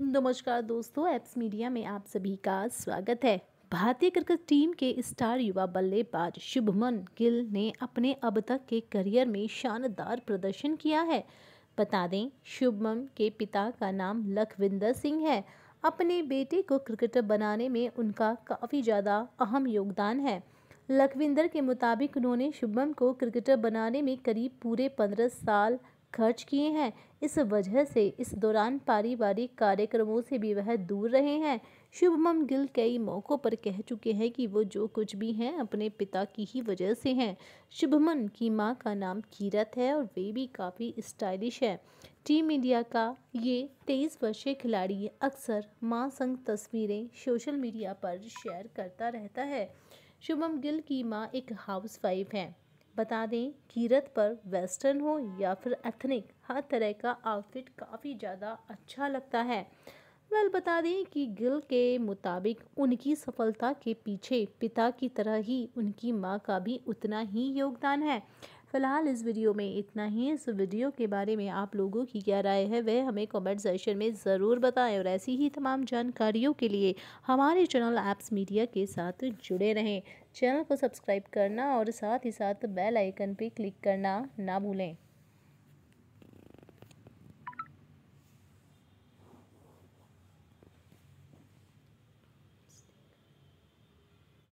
नमस्कार दोस्तों apps media में आप सभी का स्वागत है भारतीय क्रिकेट टीम के स्टार युवा बल्लेबाज शुभमन गिल ने अपने अब तक के करियर में शानदार प्रदर्शन किया है बता दें शुभमन के पिता का नाम लखविंदर सिंह है अपने बेटे को क्रिकेटर बनाने में उनका काफ़ी ज़्यादा अहम योगदान है लखविंदर के मुताबिक उन्होंने शुभम को क्रिकेटर बनाने में करीब पूरे पंद्रह साल खर्च किए हैं इस वजह से इस दौरान पारिवारिक कार्यक्रमों से भी वह दूर रहे हैं शुभमम गिल कई मौक़ों पर कह चुके हैं कि वो जो कुछ भी हैं अपने पिता की ही वजह से हैं शुभमन की मां का नाम कीरत है और वे भी काफ़ी स्टाइलिश है टीम इंडिया का ये तेईस वर्षीय खिलाड़ी अक्सर मां संग तस्वीरें सोशल मीडिया पर शेयर करता रहता है शुभम गिल की माँ एक हाउसवाइफ हैं बता दें कीरत पर वेस्टर्न हो या फिर एथनिक हर तरह का आउटफिट काफ़ी ज़्यादा अच्छा लगता है वेल बता दें कि गिल के मुताबिक उनकी सफलता के पीछे पिता की तरह ही उनकी माँ का भी उतना ही योगदान है फ़िलहाल इस वीडियो में इतना ही इस वीडियो के बारे में आप लोगों की क्या राय है वह हमें कमेंट सेशन में ज़रूर बताएं और ऐसी ही तमाम जानकारियों के लिए हमारे चैनल ऐप्स मीडिया के साथ जुड़े रहें चैनल को सब्सक्राइब करना और साथ ही साथ बेल आइकन पर क्लिक करना ना भूलें